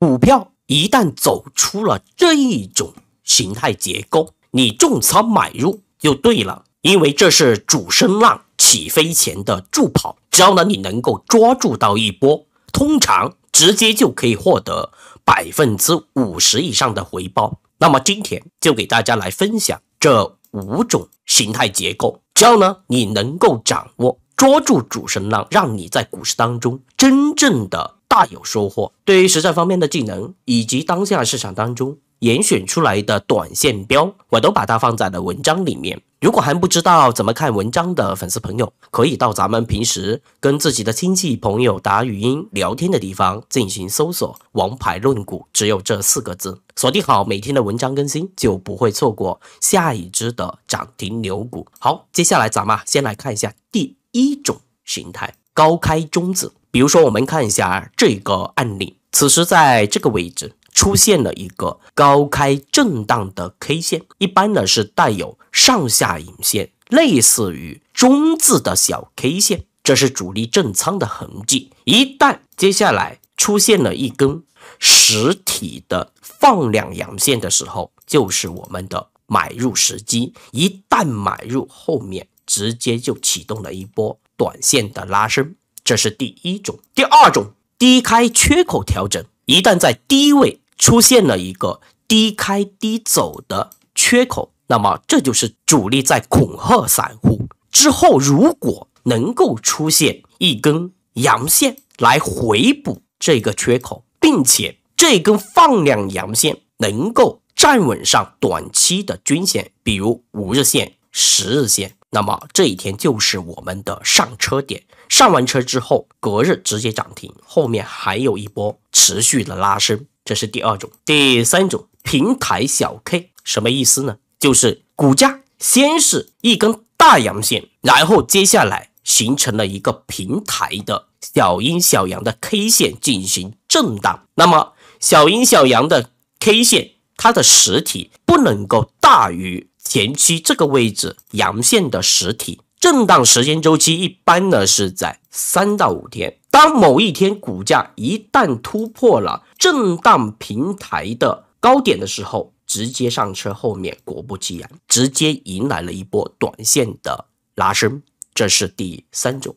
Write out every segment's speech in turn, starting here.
股票一旦走出了这一种形态结构，你重仓买入就对了，因为这是主升浪起飞前的助跑。只要呢你能够抓住到一波，通常直接就可以获得百分之五十以上的回报。那么今天就给大家来分享这五种形态结构，只要呢你能够掌握，抓住主升浪，让你在股市当中真正的。大有收获。对于实战方面的技能，以及当下市场当中严选出来的短线标，我都把它放在了文章里面。如果还不知道怎么看文章的粉丝朋友，可以到咱们平时跟自己的亲戚朋友打语音聊天的地方进行搜索“王牌论股”，只有这四个字，锁定好每天的文章更新，就不会错过下一只的涨停牛股。好，接下来咱们先来看一下第一种形态。高开中字，比如说我们看一下这个案例，此时在这个位置出现了一个高开震荡的 K 线，一般呢是带有上下影线，类似于中字的小 K 线，这是主力震仓的痕迹。一旦接下来出现了一根实体的放量阳线的时候，就是我们的买入时机。一旦买入，后面直接就启动了一波。短线的拉升，这是第一种；第二种，低开缺口调整，一旦在低位出现了一个低开低走的缺口，那么这就是主力在恐吓散户。之后如果能够出现一根阳线来回补这个缺口，并且这根放量阳线能够站稳上短期的均线，比如五日线、十日线。那么这一天就是我们的上车点，上完车之后隔日直接涨停，后面还有一波持续的拉升，这是第二种。第三种平台小 K 什么意思呢？就是股价先是一根大阳线，然后接下来形成了一个平台的小阴小阳的 K 线进行震荡。那么小阴小阳的 K 线，它的实体不能够大于。前期这个位置阳线的实体震荡时间周期一般呢是在三到五天。当某一天股价一旦突破了震荡平台的高点的时候，直接上车。后面果不其然，直接迎来了一波短线的拉升。这是第三种，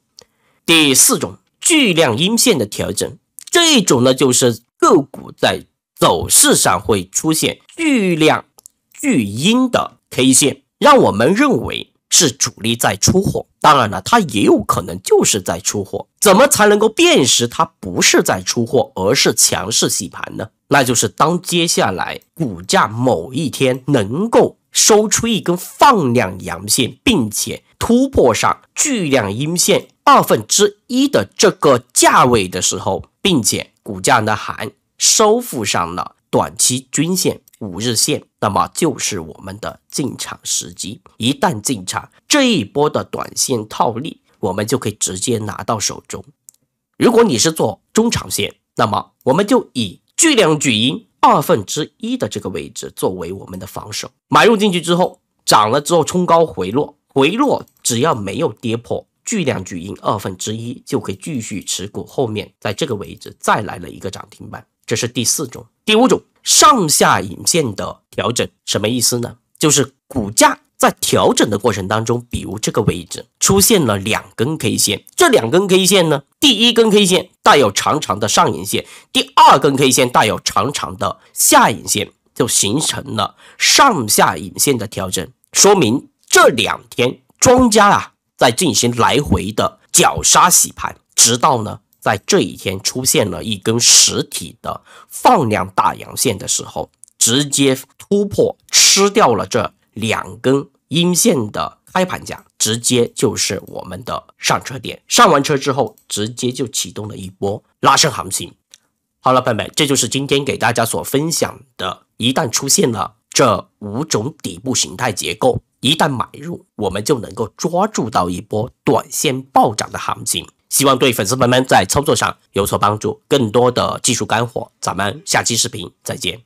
第四种巨量阴线的调整。这一种呢，就是个股在走势上会出现巨量巨阴的。K 线让我们认为是主力在出货，当然了，它也有可能就是在出货。怎么才能够辨识它不是在出货，而是强势洗盘呢？那就是当接下来股价某一天能够收出一根放量阳线，并且突破上巨量阴线二分之一的这个价位的时候，并且股价的还收复上了短期均线。五日线，那么就是我们的进场时机。一旦进场，这一波的短线套利，我们就可以直接拿到手中。如果你是做中长线，那么我们就以巨量巨阴二分之一的这个位置作为我们的防守，买入进去之后，涨了之后冲高回落，回落只要没有跌破巨量巨阴二分之一，就可以继续持股。后面在这个位置再来了一个涨停板。这是第四种，第五种上下影线的调整什么意思呢？就是股价在调整的过程当中，比如这个位置出现了两根 K 线，这两根 K 线呢，第一根 K 线带有长长的上影线，第二根 K 线带有长长的下影线，就形成了上下影线的调整，说明这两天庄家啊在进行来回的绞杀洗盘，直到呢。在这一天出现了一根实体的放量大阳线的时候，直接突破吃掉了这两根阴线的开盘价，直接就是我们的上车点。上完车之后，直接就启动了一波拉升行情。好了，朋友们，这就是今天给大家所分享的：一旦出现了这五种底部形态结构，一旦买入，我们就能够抓住到一波短线暴涨的行情。希望对粉丝朋友们在操作上有所帮助。更多的技术干货，咱们下期视频再见。